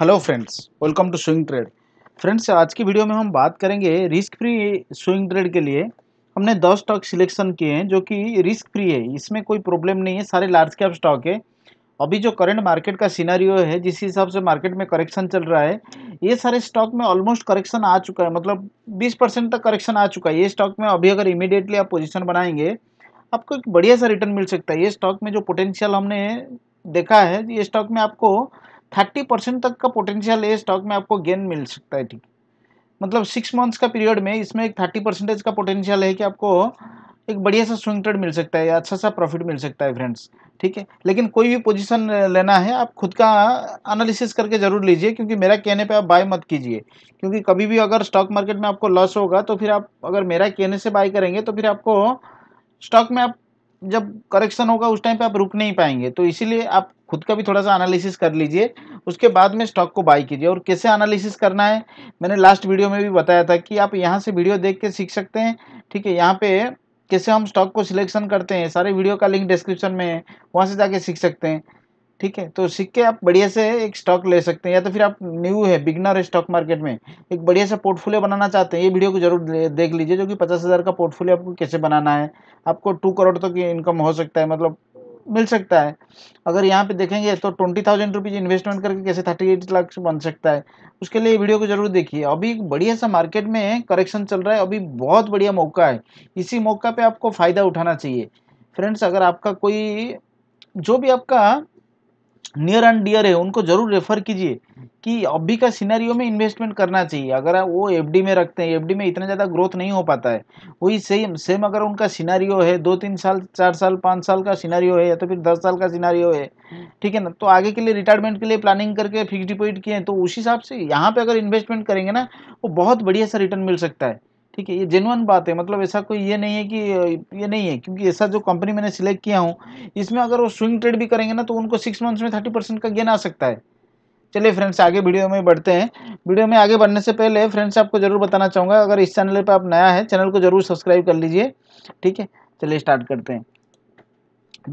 hello friends welcome to swing trade friends आज की video में हम बात करेंगे रिस्क फ्री स्विंग ट्रेड के लिए हमने 10 स्टॉक सिलेक्शन किए हैं जो कि रिस्क फ्री है इसमें कोई प्रॉब्लम नहीं है सारे लार्ज कैप स्टॉक है अभी जो करंट मार्केट का सिनारियो है जिस हिसाब से मार्केट में करेक्शन चल रहा है ये सारे स्टॉक में ऑलमोस्ट करेक्शन आ चुका है मतलब बीस परसेंट तक करेक्शन आ चुका है ये स्टॉक में अभी अगर इमीडिएटली आप पोजिशन बनाएंगे आपको एक बढ़िया सा रिटर्न मिल सकता है ये स्टॉक में जो पोटेंशियल हमने देखा है ये स्टॉक में आपको थर्टी परसेंट तक का पोटेंशियल है स्टॉक में आपको गेन मिल सकता है ठीक मतलब सिक्स मंथ्स का पीरियड में इसमें एक थर्टी परसेंटेज का पोटेंशियल है कि आपको एक बढ़िया सा स्विंग ट्रेड मिल सकता है या अच्छा सा प्रॉफिट मिल सकता है फ्रेंड्स ठीक है लेकिन कोई भी पोजीशन लेना है आप खुद का एनालिसिस करके ज़रूर लीजिए क्योंकि मेरा कहने पे आप बाय मत कीजिए क्योंकि कभी भी अगर स्टॉक मार्केट में आपको लॉस होगा तो फिर आप अगर मेरा कहने से बाय करेंगे तो फिर आपको स्टॉक में आप जब करेक्शन होगा उस टाइम पे आप रुक नहीं पाएंगे तो इसीलिए आप खुद का भी थोड़ा सा एनालिसिस कर लीजिए उसके बाद में स्टॉक को बाई कीजिए और कैसे एनालिसिस करना है मैंने लास्ट वीडियो में भी बताया था कि आप यहाँ से वीडियो देख के सीख सकते हैं ठीक है यहाँ पे कैसे हम स्टॉक को सिलेक्शन करते हैं सारे वीडियो का लिंक डिस्क्रिप्शन में है वहाँ से जाके सीख सकते हैं ठीक है तो सिक्के आप बढ़िया से एक स्टॉक ले सकते हैं या तो फिर आप न्यू है बिगनर है स्टॉक मार्केट में एक बढ़िया सा पोर्टफोलियो बनाना चाहते हैं ये वीडियो को जरूर देख लीजिए जो कि पचास हज़ार का पोर्टफोलियो आपको कैसे बनाना है आपको टू करोड़ तक तो इनकम हो सकता है मतलब मिल सकता है अगर यहाँ पे देखेंगे तो ट्वेंटी थाउजेंड रुपीज़ इन्वेस्टमेंट करके कैसे थर्टी एट लाख बन सकता है उसके लिए वीडियो को जरूर देखिए अभी बढ़िया सा मार्केट में करेक्शन चल रहा है अभी बहुत बढ़िया मौका है इसी मौका पे आपको फ़ायदा उठाना चाहिए फ्रेंड्स अगर आपका कोई जो भी आपका नियर एंड डियर है उनको जरूर रेफर कीजिए कि अभी का सिनेरियो में इन्वेस्टमेंट करना चाहिए अगर वो एफ में रखते हैं एफ में इतना ज़्यादा ग्रोथ नहीं हो पाता है वही सेम सेम अगर उनका सिनेरियो है दो तीन साल चार साल पाँच साल का सिनेरियो है या तो फिर दस साल का सिनेरियो है ठीक है ना तो आगे के लिए रिटायरमेंट के लिए प्लानिंग करके फिक्स डिपोजिट किए हैं तो उस हिसाब से यहाँ पर अगर इन्वेस्टमेंट करेंगे ना वो बहुत बढ़िया सा रिटर्न मिल सकता है ठीक है ये जेनुअन बात है मतलब ऐसा कोई ये नहीं है कि ये नहीं है क्योंकि ऐसा जो कंपनी मैंने सिलेक्ट किया हूँ इसमें अगर वो स्विंग ट्रेड भी करेंगे ना तो उनको सिक्स मंथ्स में थर्टी परसेंट का गेन आ सकता है चलिए फ्रेंड्स आगे वीडियो में बढ़ते हैं वीडियो में आगे बढ़ने से पहले फ्रेंड्स आपको जरूर बताना चाहूँगा अगर इस चैनल पर आप नया है चैनल को जरूर सब्सक्राइब कर लीजिए ठीक है चलिए स्टार्ट करते हैं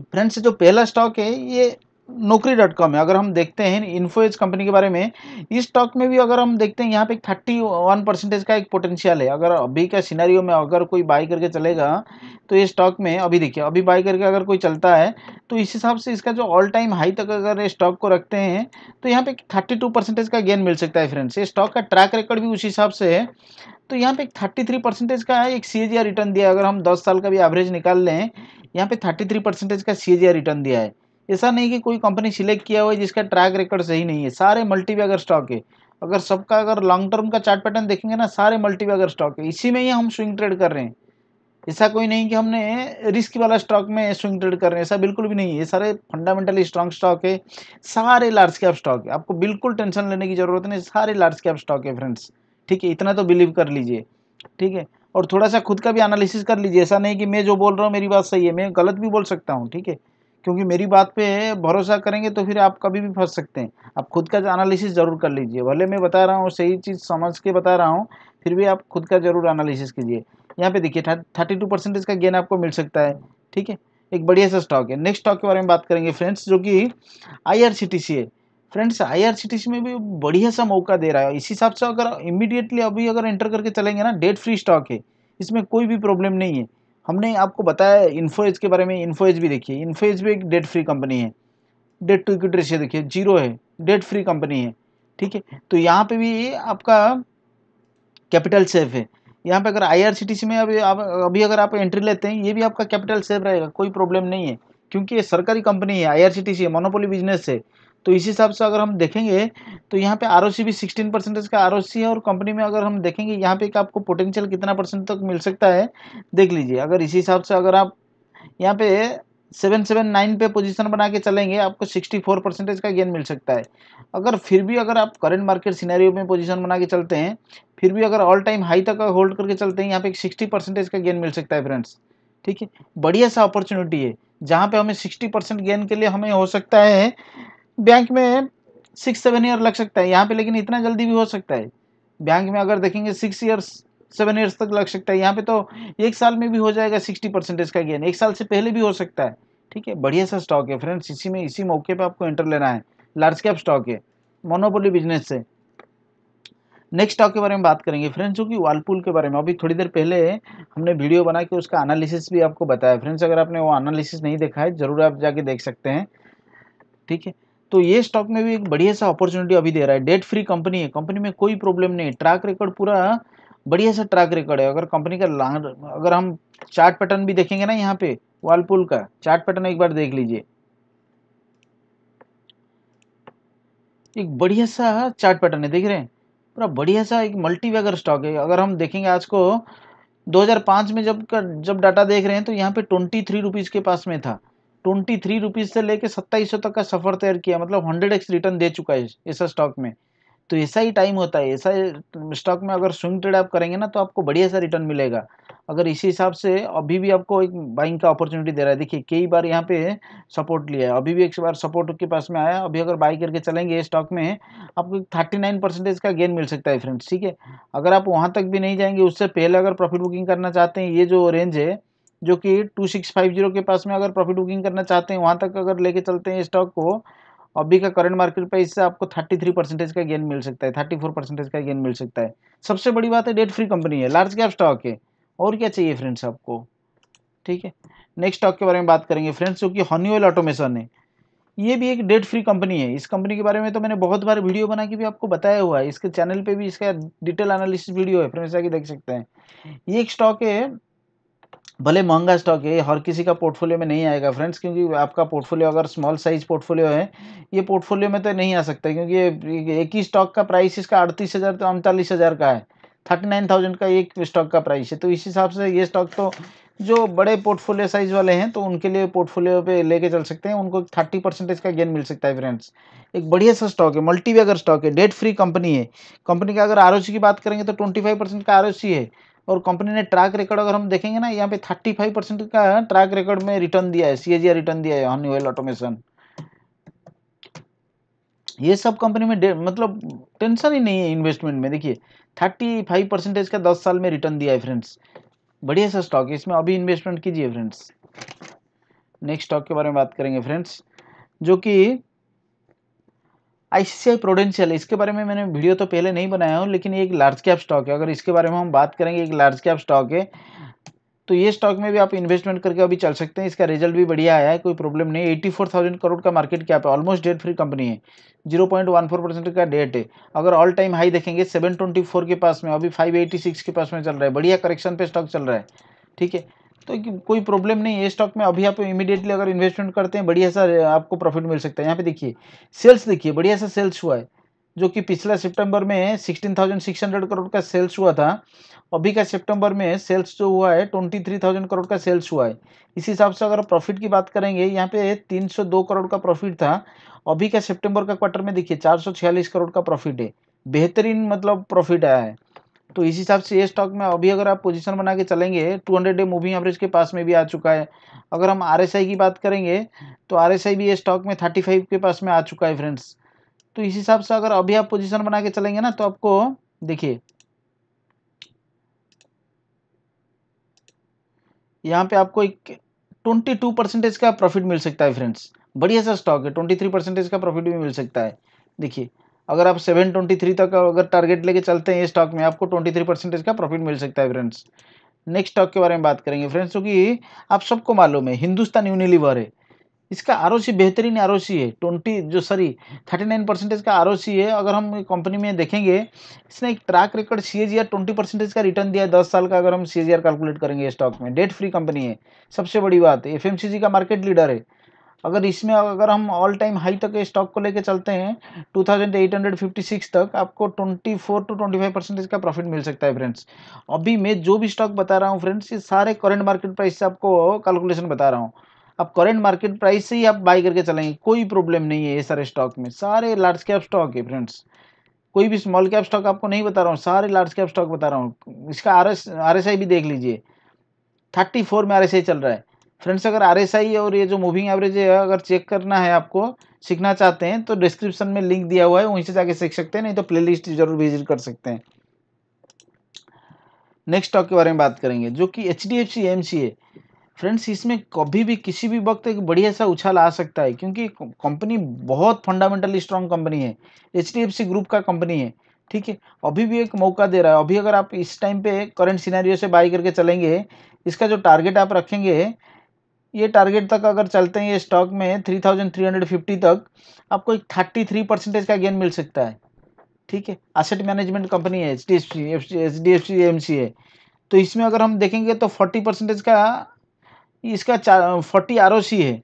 फ्रेंड्स जो पहला स्टॉक है ये नौकरी डॉट कॉम है अगर हम देखते हैं इन्फोएज कंपनी के बारे में इस स्टॉक में भी अगर हम देखते हैं यहाँ पे थर्टी वन परसेंटेज का एक पोटेंशियल है अगर अभी का सिनेरियो में अगर कोई बाई करके चलेगा तो ये स्टॉक में अभी देखिए अभी बाई करके अगर कोई चलता है तो इस हिसाब से इसका जो ऑल टाइम हाई तक अगर ये स्टॉक को रखते हैं तो यहाँ पे थर्टी टू परसेंटेज का गेन मिल सकता है फ्रेंड्स ये स्टॉक का ट्रैक रिकॉर्ड भी उस हिसाब से है तो यहाँ पे थर्टी थ्री परसेंटेज का एक सी रिटर्न दिया है अगर हम दस साल का भी एवरेज निकाल लें यहाँ पे थर्टी थ्री परसेंटेज का सी रिटर्न दिया है ऐसा नहीं कि कोई कंपनी सिलेक्ट किया हुआ है जिसका ट्रैक रिकॉर्ड सही नहीं है सारे मल्टीबैगर स्टॉक है अगर सबका अगर लॉन्ग टर्म का चार्ट पैटर्न देखेंगे ना सारे मल्टीबैगर स्टॉक है इसी में ही हम स्विंग ट्रेड कर रहे हैं ऐसा कोई नहीं कि हमने रिस्क वाला स्टॉक में स्विंग ट्रेड कर रहे हैं ऐसा बिल्कुल भी नहीं है सारे फंडामेंटली स्ट्रॉन्ग स्टॉक है सारे लार्ज कैप स्टॉक है आपको बिल्कुल टेंशन लेने की जरूरत नहीं सारे लार्ज कैप स्टॉक है फ्रेंड्स ठीक है इतना तो बिलीव कर लीजिए ठीक है और थोड़ा सा खुद का भी एनालिसिस कर लीजिए ऐसा नहीं कि मैं जो बोल रहा हूँ मेरी बात सही है मैं गलत भी बोल सकता हूँ ठीक है क्योंकि मेरी बात पे भरोसा करेंगे तो फिर आप कभी भी फंस सकते हैं आप खुद का एनालिसिस ज़रूर कर लीजिए भले मैं बता रहा हूँ सही चीज़ समझ के बता रहा हूँ फिर भी आप खुद का ज़रूर एनालिसिस कीजिए यहाँ पे देखिए थर्टी टू परसेंटेज का गेन आपको मिल सकता है ठीक है एक बढ़िया सा स्टॉक है नेक्स्ट स्टॉक के बारे में बात करेंगे फ्रेंड्स जो कि I R C C T है friends I R C T C में भी बढ़िया सा मौका दे रहा है इस हिसाब से अगर इमीडिएटली अभी अगर एंटर करके चलेंगे ना डेट फ्री स्टॉक है इसमें कोई भी प्रॉब्लम नहीं है हमने आपको बताया इन्फोएज के बारे में इन्फोएज भी देखिए इन्फोएज भी एक डेट फ्री कंपनी है डेट टू इक्विटी रेशियो देखिए जीरो है डेट फ्री कंपनी है ठीक है तो यहाँ पे भी आपका कैपिटल सेफ है यहाँ पे अगर सी में अभी आप अभी अगर आप एंट्री लेते हैं ये भी आपका कैपिटल सेफ रहेगा कोई प्रॉब्लम नहीं है क्योंकि ये सरकारी कंपनी है आईआरसीटीसी है मोनोपोली बिजनेस है तो इस हिसाब से अगर हम देखेंगे तो यहाँ पे आर भी सिक्सटीन परसेंटेज का आर है और कंपनी में अगर हम देखेंगे यहाँ पे एक आपको पोटेंशियल कितना परसेंट तक मिल सकता है देख लीजिए अगर इसी हिसाब से अगर आप यहाँ पे सेवन सेवन नाइन पे पोजीशन बना के चलेंगे आपको सिक्सटी फोर परसेंटेज का गेन मिल सकता है अगर फिर भी अगर आप करेंट मार्केट सिनेरियो में पोजीशन बना के चलते हैं फिर भी अगर ऑल टाइम हाई तक होल्ड करके चलते हैं यहाँ पे सिक्सटी परसेंटेज का गेन मिल सकता है फ्रेंड्स ठीक है बढ़िया सा अपॉर्चुनिटी है जहाँ पे हमें सिक्सटी परसेंट गेन के लिए हमें हो सकता है बैंक में सिक्स सेवन ईयर लग सकता है यहाँ पे लेकिन इतना जल्दी भी हो सकता है बैंक में अगर देखेंगे सिक्स ईयर्स सेवन ईयर्स तक लग सकता है यहाँ पे तो एक साल में भी हो जाएगा सिक्सटी परसेंटेज का गेन एक साल से पहले भी हो सकता है ठीक है बढ़िया सा स्टॉक है फ्रेंड्स इसी में इसी मौके पर आपको एंटर लेना है लार्ज कैप स्टॉक है मोनोपोली बिजनेस से नेक्स्ट स्टॉक के बारे में बात करेंगे फ्रेंड्स जो कि वालपूल के बारे में अभी थोड़ी देर पहले हमने वीडियो बना के उसका एनालिसिस भी आपको बताया फ्रेंड्स अगर आपने वो एनालिसिस नहीं देखा है ज़रूर आप जाके देख सकते हैं ठीक है तो ये स्टॉक में भी एक बढ़िया सा अपॉर्चुनिटी अभी दे रहा है डेट फ्री कंपनी है कंपनी में कोई प्रॉब्लम नहीं ट्रैक रिकॉर्ड पूरा बढ़िया सा ट्रैक रिकॉर्ड है अगर कंपनी का लॉन्ग अगर हम चार्ट पैटर्न भी देखेंगे ना यहाँ पे वालपुल का चार्ट पैटर्न एक बार देख लीजिए एक बढ़िया सा चार्ट पैटर्न है देख रहे हैं पूरा बढ़िया सा एक वेगर स्टॉक है अगर हम देखेंगे आज को 2005 में जब का जब डाटा देख रहे हैं तो यहाँ पे ट्वेंटी थ्री रुपीज़ के पास में था ट्वेंटी थ्री रुपीज़ से लेकर सत्ताईस सौ तक का सफ़र तैयार किया मतलब हंड्रेड एक्स रिटर्न दे चुका है ऐसा स्टॉक में तो ऐसा ही टाइम होता है ऐसा स्टॉक में अगर स्विंग ट्रेड आप करेंगे ना तो आपको बढ़िया सा रिटर्न मिलेगा अगर इसी हिसाब से अभी भी आपको एक बाइंग का अपॉर्चुनिटी दे रहा है देखिए कई बार यहाँ पे सपोर्ट लिया है अभी भी एक बार सपोर्ट के पास में आया अभी अगर बाई करके चलेंगे स्टॉक में आपको थर्टी नाइन परसेंटेज का गेन मिल सकता है फ्रेंड्स ठीक है अगर आप वहाँ तक भी नहीं जाएंगे उससे पहले अगर प्रॉफिट बुकिंग करना चाहते हैं ये जो रेंज है जो कि टू सिक्स फाइव जीरो के पास में अगर प्रॉफिट बुकिंग करना चाहते हैं वहाँ तक अगर लेके चलते हैं स्टॉक को अभी का करंट मार्केट प्राइस से आपको थर्टी थ्री परसेंटेज का गेन मिल सकता है थर्टी फोर परसेंटेज का गेन मिल सकता है सबसे बड़ी बात है डेट फ्री कंपनी है लार्ज कैप स्टॉक है और क्या चाहिए फ्रेंड्स आपको ठीक है नेक्स्ट स्टॉक के बारे में बात करेंगे फ्रेंड्स जो कि ऑयल ऑटोमेशन है ये भी एक डेट फ्री कंपनी है इस कंपनी के बारे में तो मैंने बहुत बार वीडियो बना के भी आपको बताया हुआ है इसके चैनल पे भी इसका डिटेल एनालिसिस वीडियो है फ्रेंड्स आगे देख सकते हैं ये एक स्टॉक है भले महंगा स्टॉक है हर किसी का पोर्टफोलियो में नहीं आएगा फ्रेंड्स क्योंकि आपका पोर्टफोलियो अगर स्मॉल साइज पोर्टफोलियो है ये पोर्टफोलियो में तो नहीं आ सकता क्योंकि एक ही स्टॉक का प्राइस इसका अड़तीस हज़ार तो अड़तालीस हज़ार का है थर्टी नाइन थाउजेंड का एक स्टॉक का प्राइस है तो इस हिसाब से ये स्टॉक तो जो बड़े पोर्टफोलियो साइज वाले हैं तो उनके लिए पोर्टफोलियो पे लेके चल सकते हैं उनको थर्टी परसेंटेज का गेन मिल सकता है फ्रेंड्स एक बढ़िया सा स्टॉक है मल्टी वेगर स्टॉक है डेट फ्री कंपनी है कंपनी का अगर आर की बात करेंगे तो ट्वेंटी फाइव परसेंट का आर है और कंपनी ने ट्रैक रिकॉर्ड अगर हम देखेंगे ना यहाँ पे थर्टी फाइव परसेंट का ट्रैक रिकॉर्ड में रिटर्न दिया है सी रिटर्न दिया है हॉर्नवेल ऑटोमेशन ये सब कंपनी में मतलब टेंशन ही नहीं है इन्वेस्टमेंट में देखिए थर्टी फाइव परसेंटेज का दस साल में रिटर्न दिया है फ्रेंड्स बढ़िया सा स्टॉक है इसमें अभी इन्वेस्टमेंट कीजिए फ्रेंड्स नेक्स्ट स्टॉक के बारे में बात करेंगे फ्रेंड्स जो कि आईसीआई प्रोडेंशियल इसके बारे में मैंने वीडियो तो पहले नहीं बनाया हूँ लेकिन ये एक लार्ज कैप स्टॉक है अगर इसके बारे में हम बात करेंगे एक लार्ज कैप स्टॉक है तो ये स्टॉक में भी आप इन्वेस्टमेंट करके अभी चल सकते हैं इसका रिजल्ट भी बढ़िया आया है कोई प्रॉब्लम नहीं एट्टी फोर थाउजेंड करोड़ का मार्केट कैप है ऑलमोस्ट डेट फ्री कंपनी है zero point one four percent का डेट है अगर ऑल टाइम हाई देखेंगे सेवन ट्वेंटी फोर के पास में अभी फाइव एटी सिक्स के पास में चल रहा है बढ़िया करेक्शन पे स्टॉक चल रहा है ठीक है तो कोई प्रॉब्लम नहीं है स्टॉक में अभी आप इमीडिएटली अगर इन्वेस्टमेंट करते हैं बढ़िया सा आपको प्रॉफिट मिल सकता है यहाँ पे देखिए सेल्स देखिए बढ़िया सा सेल्स हुआ है जो कि पिछला सितंबर में sixteen thousand six hundred crore का सेल्स हुआ था अभी का सितंबर में सेल्स जो हुआ है ट्वेंटी थ्री थाउजेंड करोड़ का सेल्स हुआ है इस हिसाब से अगर प्रॉफिट की बात करेंगे यहाँ पे तीन सौ दो करोड़ का प्रॉफिट था अभी का सितंबर का क्वार्टर में देखिए चार सौ छियालीस करोड़ का प्रॉफिट है बेहतरीन मतलब प्रॉफिट आया है तो इस हिसाब से ये स्टॉक में अभी अगर आप पोजीशन बना के चलेंगे 200 डे मूविंग एवरेज के पास में भी आ चुका है अगर हम आरएसआई की बात करेंगे तो आरएसआई भी ये स्टॉक में 35 के पास में आ चुका है फ्रेंड्स तो इस हिसाब से अगर अभी आप पोजीशन बना के चलेंगे ना तो आपको देखिए यहाँ पे आपको एक ट्वेंटी परसेंटेज का प्रॉफिट मिल सकता है फ्रेंड्स बढ़िया सा स्टॉक है ट्वेंटी परसेंटेज का प्रॉफिट भी मिल सकता है देखिए अगर आप 723 तक अगर टारगेट लेके चलते हैं ये स्टॉक में आपको 23 परसेंटेज का प्रॉफिट मिल सकता है फ्रेंड्स नेक्स्ट स्टॉक के बारे में बात करेंगे फ्रेंड्स क्योंकि आप सबको मालूम है हिंदुस्तान यूनिलीवर है इसका आर बेहतरीन आर है ट्वेंटी जो सॉरी थर्टी नाइन परसेंटेज का आर है अगर हम कंपनी में देखेंगे इसने एक track record C A twenty percentage का रिटर्न दिया है दस साल का अगर हम सी कैलकुलेट करेंगे स्टॉक में डेट फ्री कंपनी है सबसे बड़ी बात है एफ का मार्केट लीडर है अगर इसमें अगर हम ऑल टाइम हाई तक स्टॉक को लेके चलते हैं 2856 तक आपको 24 टू 25 परसेंटेज का प्रॉफिट मिल सकता है फ्रेंड्स अभी मैं जो भी स्टॉक बता रहा हूँ फ्रेंड्स ये सारे करेंट मार्केट प्राइस से आपको कैलकुलेशन बता रहा हूँ आप करेंट मार्केट प्राइस से ही आप बाई करके चलेंगे कोई प्रॉब्लम नहीं है ये सारे स्टॉक में सारे लार्ज कैप स्टॉक है फ्रेंड्स कोई भी स्मॉल कैप स्टॉक आपको नहीं बता रहा हूँ सारे लार्ज कैप स्टॉक बता रहा हूँ इसका R S R S I भी देख लीजिए थर्टी फोर में आर एस आई चल रहा है फ्रेंड्स अगर आर और ये जो मूविंग एवरेज है अगर चेक करना है आपको सीखना चाहते हैं तो डिस्क्रिप्शन में लिंक दिया हुआ है वहीं से जाके सीख सकते हैं नहीं तो प्लेलिस्ट जरूर विजिट कर सकते हैं नेक्स्ट स्टॉक के बारे में बात करेंगे जो कि H D F C M C है फ्रेंड्स इसमें कभी भी किसी भी वक्त एक बढ़िया सा उछाल आ सकता है क्योंकि कंपनी बहुत फंडामेंटली स्ट्रॉन्ग कंपनी है H D F C group का कंपनी है ठीक है अभी भी एक मौका दे रहा है अभी अगर आप इस टाइम पे करंट सिनेरियो से बाई करके चलेंगे इसका जो टारगेट आप रखेंगे ये टारगेट तक अगर चलते हैं ये स्टॉक में three thousand three hundred fifty तक आपको एक थर्टी थ्री परसेंटेज का गेन मिल सकता है ठीक है असेट मैनेजमेंट कंपनी है H D F C H D F C M C है तो इसमें अगर हम देखेंगे तो फोर्टी परसेंटेज का इसका फोर्टी आर ओ सी है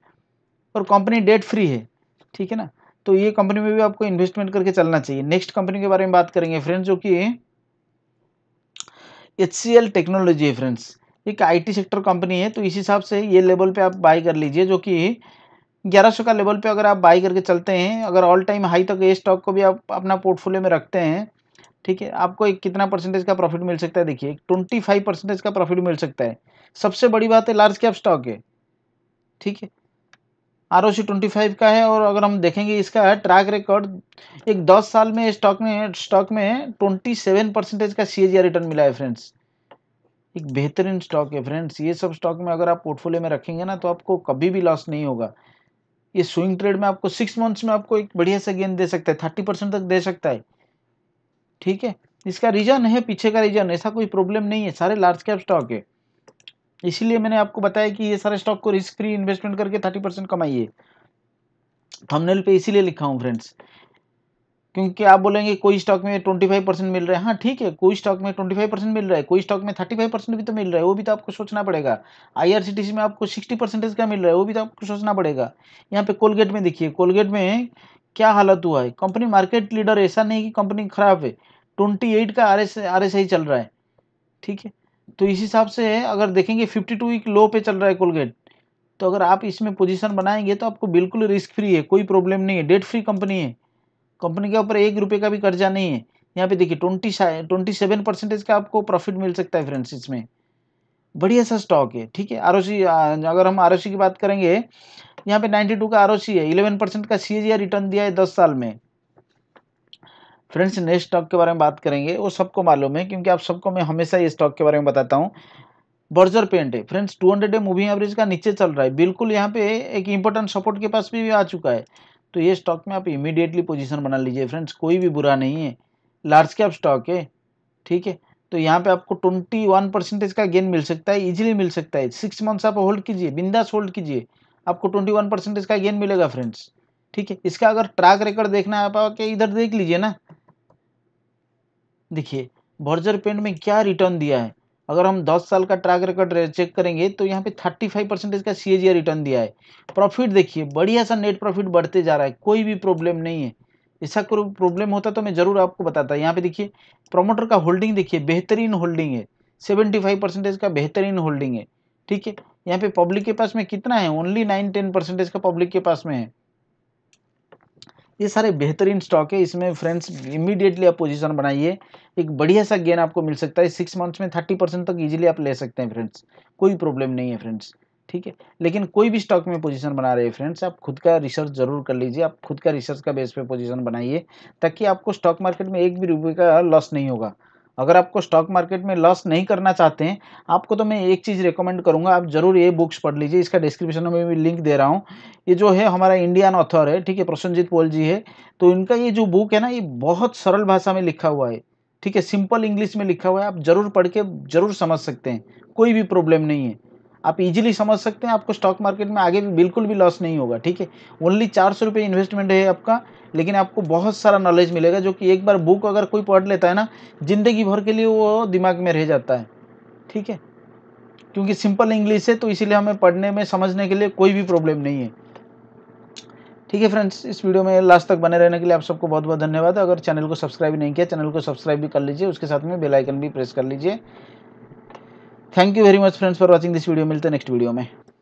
और कंपनी डेट फ्री है ठीक है ना तो ये कंपनी में भी आपको इन्वेस्टमेंट करके चलना चाहिए नेक्स्ट कंपनी के बारे में बात करेंगे फ्रेंड्स जो कि एच सी एल टेक्नोलॉजी है फ्रेंड्स एक आईटी सेक्टर कंपनी है तो इस हिसाब से ये लेवल पे आप बाई कर लीजिए जो कि 1100 का लेवल पे अगर आप बाई करके चलते हैं अगर ऑल टाइम हाई तक ये स्टॉक को भी आप अपना पोर्टफोलियो में रखते हैं ठीक है आपको एक कितना परसेंटेज का प्रॉफिट मिल सकता है देखिए ट्वेंटी फाइव परसेंटेज का प्रॉफिट मिल सकता है सबसे बड़ी बात है लार्ज कैप स्टॉक है ठीक है R O C twenty five का है और अगर हम देखेंगे इसका ट्रैक रिकॉर्ड एक दस साल में स्टॉक में स्टॉक में ट्वेंटी सेवन परसेंटेज का सी रिटर्न मिला है फ्रेंड्स एक बेहतरीन स्टॉक है फ्रेंड्स ये सब स्टॉक में अगर आप पोर्टफोलियो में रखेंगे ना तो आपको कभी भी लॉस नहीं होगा ये स्विंग ट्रेड में आपको सिक्स मंथ्स में आपको एक बढ़िया सा गेंद दे सकता है थर्टी परसेंट तक दे सकता है ठीक है इसका रीजन है पीछे का रीजन ऐसा कोई प्रॉब्लम नहीं है सारे लार्ज कैप स्टॉक है इसीलिए मैंने आपको बताया कि ये सारे स्टॉक को रिस्क फ्री इन्वेस्टमेंट करके थर्टी परसेंट कमाइए थंबनेल पे इसीलिए लिखा हूँ फ्रेंड्स क्योंकि आप बोलेंगे कोई स्टॉक में ट्वेंटी फाइव परसेंट मिल रहा है हाँ ठीक है कोई स्टॉक में ट्वेंटी फाइव परसेंट मिल रहा है कोई स्टॉक में थर्टी फाइव परसेंट भी तो मिल रहा है वो भी तो आपको सोचना पड़ेगा आईआरसीटीसी में आपको सिक्सटी परसेंटेज का मिल रहा है वो भी तो आपको सोचना पड़ेगा यहाँ पे कोलगेट में देखिए कोलगेट में क्या हालत हुआ है कंपनी मार्केट लीडर ऐसा नहीं कि कंपनी खराब है ट्वेंटी एट का R S R S I चल रहा है ठीक है तो इस हिसाब से अगर देखेंगे फिफ्टी टू वीक लो पे चल रहा है कोलगेट तो अगर आप इसमें पोजिशन बनाएंगे तो आपको बिल्कुल रिस्क फ्री है कोई प्रॉब्लम नहीं है डेट फ्री कंपनी है कंपनी के ऊपर एक रुपये का भी कर्जा नहीं है यहाँ पे देखिए ट्वेंटी ट्वेंटी सेवन परसेंटेज का आपको प्रॉफिट मिल सकता है फ्रेंड्स इसमें बढ़िया सा स्टॉक है ठीक है आर अगर हम आर की बात करेंगे यहाँ पे 92 का आर है इलेवन परसेंट का सी रिटर्न दिया है दस साल में फ्रेंड्स नेक्स्ट स्टॉक के बारे में बात करेंगे वो सबको मालूम है क्योंकि आप सबको मैं हमेशा ये स्टॉक के बारे में बताता हूँ बर्जर पेंट है फ्रेंड्स 200 हंड्रेड मूविंग एवरेज का नीचे चल रहा है बिल्कुल यहाँ पे एक इंपॉर्टेंट सपोर्ट के पास भी, भी आ चुका है तो ये स्टॉक में आप इमीडिएटली पोजीशन बना लीजिए फ्रेंड्स कोई भी बुरा नहीं है लार्ज कैप स्टॉक है ठीक है तो यहाँ पे आपको ट्वेंटी वन परसेंटेज का गेन मिल सकता है इजीली मिल सकता है सिक्स मंथ्स आप होल्ड कीजिए बिंदास होल्ड कीजिए आपको ट्वेंटी वन परसेंटेज का गेन मिलेगा फ्रेंड्स ठीक है इसका अगर ट्रैक रिकॉर्ड देखना है आप इधर देख लीजिए ना देखिए बॉर्जर पेंट में क्या रिटर्न दिया है अगर हम 10 साल का ट्रैक रिकॉर्ड चेक करेंगे तो यहाँ पे 35 परसेंटेज का सी रिटर्न दिया है प्रॉफिट देखिए बढ़िया सा नेट प्रॉफिट बढ़ते जा रहा है कोई भी प्रॉब्लम नहीं है ऐसा कोई प्रॉब्लम होता तो मैं ज़रूर आपको बताता यहाँ पे देखिए प्रमोटर का होल्डिंग देखिए बेहतरीन होल्डिंग है सेवेंटी फाइव परसेंटेज का बेहतरीन होल्डिंग है ठीक है यहाँ पे पब्लिक के पास में कितना है ओनली नाइन टेन परसेंटेज का पब्लिक के पास में है ये सारे बेहतरीन स्टॉक है इसमें फ्रेंड्स इमीडिएटली आप पोजीशन बनाइए एक बढ़िया सा गेन आपको मिल सकता है सिक्स मंथ्स में थर्टी परसेंट तक इजीली आप ले सकते हैं फ्रेंड्स कोई प्रॉब्लम नहीं है फ्रेंड्स ठीक है लेकिन कोई भी स्टॉक में पोजीशन बना रहे हैं फ्रेंड्स आप खुद का रिसर्च जरूर कर लीजिए आप खुद का रिसर्च का बेस पर पोजिशन बनाइए ताकि आपको स्टॉक मार्केट में एक भी रुपये का लॉस नहीं होगा अगर आपको स्टॉक मार्केट में लॉस नहीं करना चाहते हैं आपको तो मैं एक चीज़ रिकमेंड करूंगा आप जरूर ये बुक्स पढ़ लीजिए इसका डिस्क्रिप्शन में भी लिंक दे रहा हूँ ये जो है हमारा इंडियन ऑथर है ठीक है प्रसन्नजीत पोल जी है तो इनका ये जो बुक है ना ये बहुत सरल भाषा में लिखा हुआ है ठीक है सिंपल इंग्लिश में लिखा हुआ है आप जरूर पढ़ के जरूर समझ सकते हैं कोई भी प्रॉब्लम नहीं है आप इजीली समझ सकते हैं आपको स्टॉक मार्केट में आगे भी बिल्कुल भी लॉस नहीं होगा ठीक है ओनली चार सौ रुपये इन्वेस्टमेंट है आपका लेकिन आपको बहुत सारा नॉलेज मिलेगा जो कि एक बार बुक अगर कोई पढ़ लेता है ना ज़िंदगी भर के लिए वो दिमाग में रह जाता है ठीक है क्योंकि सिंपल इंग्लिश है तो इसीलिए हमें पढ़ने में समझने के लिए कोई भी प्रॉब्लम नहीं है ठीक है फ्रेंड्स इस वीडियो में लास्ट तक बने रहने के लिए आप सबको बहुत बहुत धन्यवाद अगर चैनल को सब्सक्राइब नहीं किया चैनल को सब्सक्राइब भी कर लीजिए उसके साथ में बेलाइकन भी प्रेस कर लीजिए thank you very much friends for watching this video मिलते हैं नेक्स्ट वीडियो में